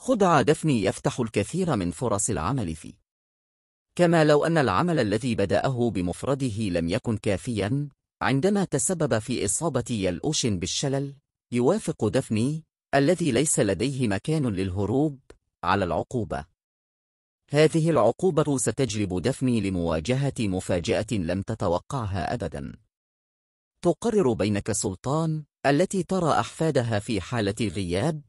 خدع دفني يفتح الكثير من فرص العمل فيه كما لو أن العمل الذي بدأه بمفرده لم يكن كافيا عندما تسبب في إصابة يلؤوش بالشلل يوافق دفني الذي ليس لديه مكان للهروب على العقوبة هذه العقوبة ستجلب دفني لمواجهة مفاجأة لم تتوقعها أبدا تقرر بينك سلطان التي ترى أحفادها في حالة غياب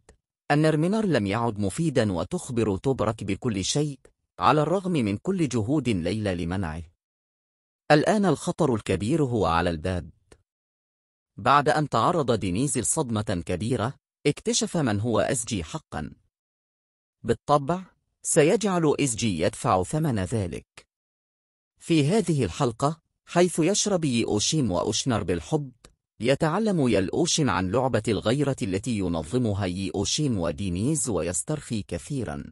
النرمينر لم يعد مفيدا وتخبر توبرك بكل شيء على الرغم من كل جهود ليلى لمنعه الآن الخطر الكبير هو على الباب بعد أن تعرض دينيز لصدمة كبيرة اكتشف من هو أسجي حقا بالطبع سيجعل إسجي يدفع ثمن ذلك في هذه الحلقة حيث يشرب أوشيم وأشنر بالحب يتعلم يالأوشين عن لعبة الغيرة التي ينظمها يي أوشين ودينيز ويسترخي كثيرا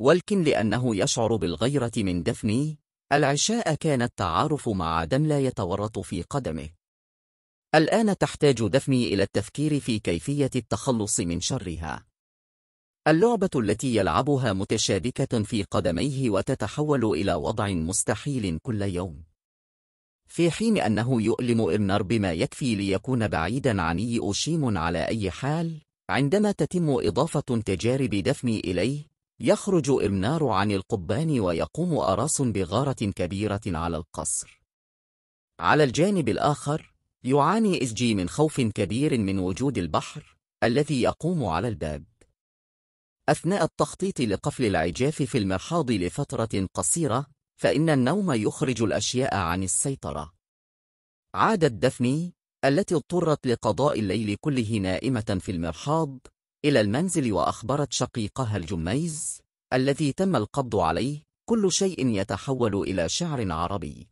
ولكن لأنه يشعر بالغيرة من دفني العشاء كان التعارف مع دم لا يتورط في قدمه الآن تحتاج دفني إلى التفكير في كيفية التخلص من شرها اللعبة التي يلعبها متشابكة في قدميه وتتحول إلى وضع مستحيل كل يوم في حين أنه يؤلم إرنر بما يكفي ليكون بعيدا عن إي أوشيم على أي حال عندما تتم إضافة تجارب دفن إليه يخرج إرنار عن القبان ويقوم أراس بغارة كبيرة على القصر على الجانب الآخر يعاني إسجي من خوف كبير من وجود البحر الذي يقوم على الباب أثناء التخطيط لقفل العجاف في المرحاض لفترة قصيرة فإن النوم يخرج الأشياء عن السيطرة عادت دفني التي اضطرت لقضاء الليل كله نائمة في المرحاض إلى المنزل وأخبرت شقيقها الجميز الذي تم القبض عليه كل شيء يتحول إلى شعر عربي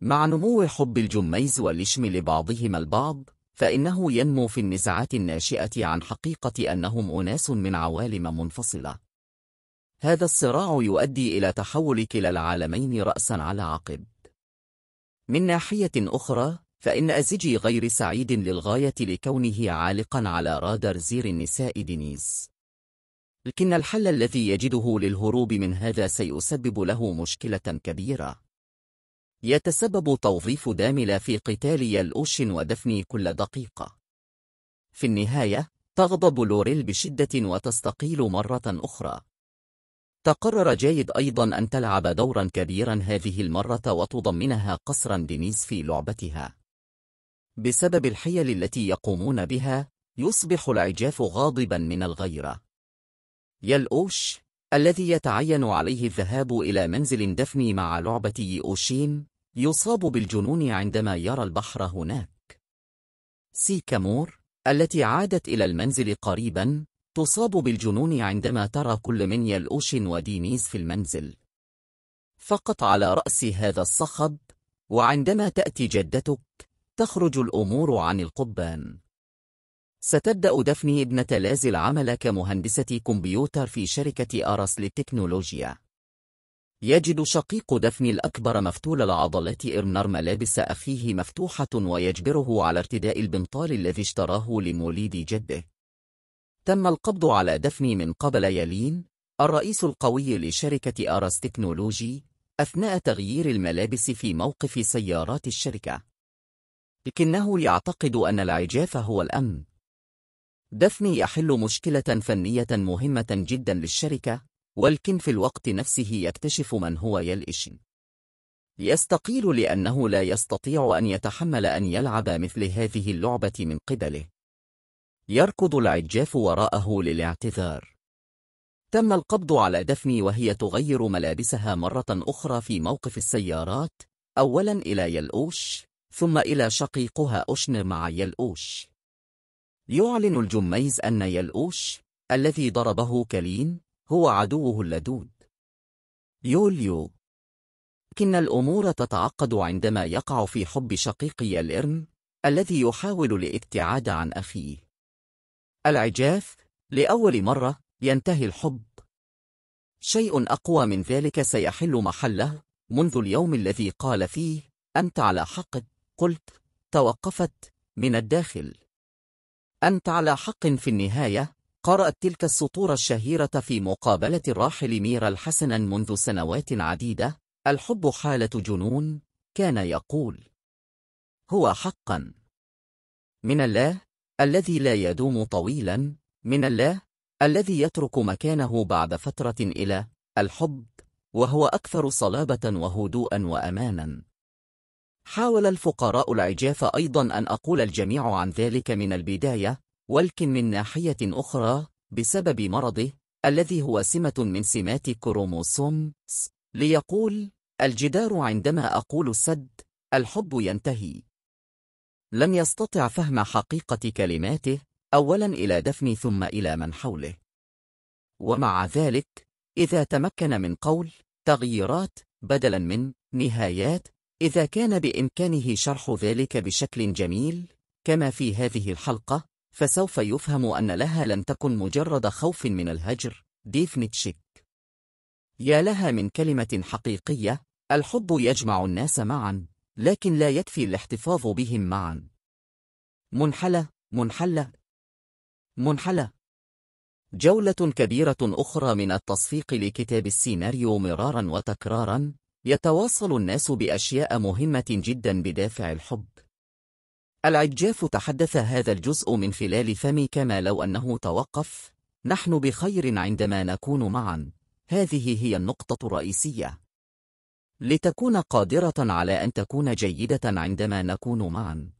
مع نمو حب الجميز واللشم لبعضهما البعض فإنه ينمو في النزعات الناشئة عن حقيقة أنهم أناس من عوالم منفصلة هذا الصراع يؤدي إلى تحول كلا العالمين رأسا على عقب من ناحية أخرى فإن أزيجي غير سعيد للغاية لكونه عالقا على رادار زير النساء دينيز لكن الحل الذي يجده للهروب من هذا سيسبب له مشكلة كبيرة يتسبب توظيف داملا في قتال الأوشن ودفني كل دقيقة في النهاية تغضب لوريل بشدة وتستقيل مرة أخرى تقرر جايد أيضا أن تلعب دورا كبيرا هذه المرة وتضمنها قصرا دينيس في لعبتها بسبب الحيل التي يقومون بها يصبح العجاف غاضبا من الغيرة يالأوش الذي يتعين عليه الذهاب إلى منزل دفني مع لعبة يوشين يصاب بالجنون عندما يرى البحر هناك سيكامور التي عادت إلى المنزل قريبا تصاب بالجنون عندما ترى كل من يلؤوشن ودينيز في المنزل فقط على رأس هذا الصخب وعندما تأتي جدتك تخرج الأمور عن القبان ستبدأ دفني ابنة لازي العمل كمهندسة كمبيوتر في شركة أرس للتكنولوجيا يجد شقيق دفني الأكبر مفتول العضلات إرنر ملابس أخيه مفتوحة ويجبره على ارتداء البنطال الذي اشتراه لموليد جده تم القبض على دفني من قبل يالين الرئيس القوي لشركة أرس تكنولوجي أثناء تغيير الملابس في موقف سيارات الشركة لكنه يعتقد أن العجاف هو الأمن دفني يحل مشكلة فنية مهمة جدا للشركة ولكن في الوقت نفسه يكتشف من هو يلئشن يستقيل لأنه لا يستطيع أن يتحمل أن يلعب مثل هذه اللعبة من قبله يركض العجاف وراءه للاعتذار تم القبض على دفني وهي تغير ملابسها مرة أخرى في موقف السيارات أولا إلى يلؤوش ثم إلى شقيقها أشن مع يلؤوش يعلن الجميز أن يلؤوش الذي ضربه كلين هو عدوه اللدود يوليو لكن الأمور تتعقد عندما يقع في حب شقيقي الإرم الذي يحاول الابتعاد عن أخيه العجاف لأول مرة ينتهي الحب شيء أقوى من ذلك سيحل محله منذ اليوم الذي قال فيه أنت على حق قلت توقفت من الداخل أنت على حق في النهاية قرأت تلك السطور الشهيرة في مقابلة الراحل ميرا الحسنا منذ سنوات عديدة الحب حالة جنون كان يقول هو حقا من الله الذي لا يدوم طويلا من الله الذي يترك مكانه بعد فترة إلى الحب وهو أكثر صلابة وهدوءا وأمانا حاول الفقراء العجاف أيضا أن أقول الجميع عن ذلك من البداية ولكن من ناحية أخرى بسبب مرضه الذي هو سمة من سمات كروموسوم ليقول الجدار عندما أقول السد الحب ينتهي لم يستطع فهم حقيقة كلماته أولا إلى دفن ثم إلى من حوله ومع ذلك إذا تمكن من قول تغييرات بدلا من نهايات إذا كان بإمكانه شرح ذلك بشكل جميل كما في هذه الحلقة فسوف يفهم أن لها لم تكن مجرد خوف من الهجر ديفنيتشيك يا لها من كلمة حقيقية الحب يجمع الناس معا لكن لا يكفي الاحتفاظ بهم معا منحلة منحلة منحلة جولة كبيرة أخرى من التصفيق لكتاب السيناريو مرارا وتكرارا يتواصل الناس بأشياء مهمة جدا بدافع الحب العجاف تحدث هذا الجزء من خلال فمي كما لو أنه توقف نحن بخير عندما نكون معا هذه هي النقطة الرئيسية لتكون قادرة على أن تكون جيدة عندما نكون معا.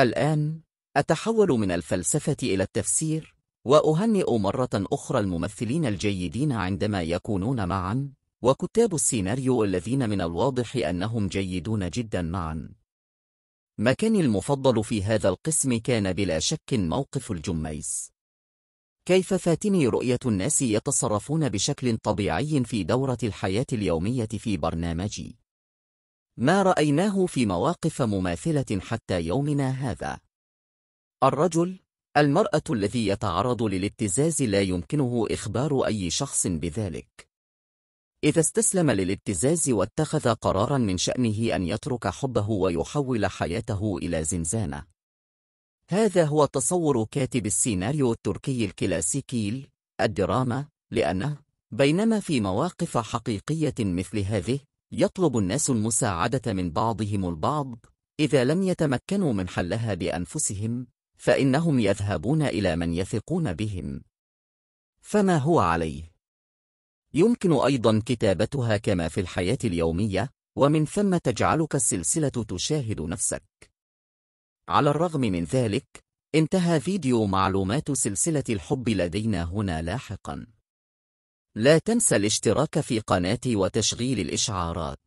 الآن أتحول من الفلسفة إلى التفسير وأهنئ مرة أخرى الممثلين الجيدين عندما يكونون معا وكتاب السيناريو الذين من الواضح أنهم جيدون جدا معا مكاني المفضل في هذا القسم كان بلا شك موقف الجميس كيف فاتني رؤية الناس يتصرفون بشكل طبيعي في دورة الحياة اليومية في برنامجي ما رأيناه في مواقف مماثلة حتى يومنا هذا الرجل المرأة الذي يتعرض للابتزاز لا يمكنه إخبار أي شخص بذلك إذا استسلم للابتزاز واتخذ قرارا من شأنه أن يترك حبه ويحول حياته إلى زنزانة هذا هو تصور كاتب السيناريو التركي الكلاسيكي الدراما لأنه بينما في مواقف حقيقية مثل هذه يطلب الناس المساعدة من بعضهم البعض إذا لم يتمكنوا من حلها بأنفسهم فإنهم يذهبون إلى من يثقون بهم فما هو عليه؟ يمكن أيضا كتابتها كما في الحياة اليومية ومن ثم تجعلك السلسلة تشاهد نفسك على الرغم من ذلك، انتهى فيديو معلومات سلسلة الحب لدينا هنا لاحقاً. لا تنسى الاشتراك في قناتي وتشغيل الإشعارات.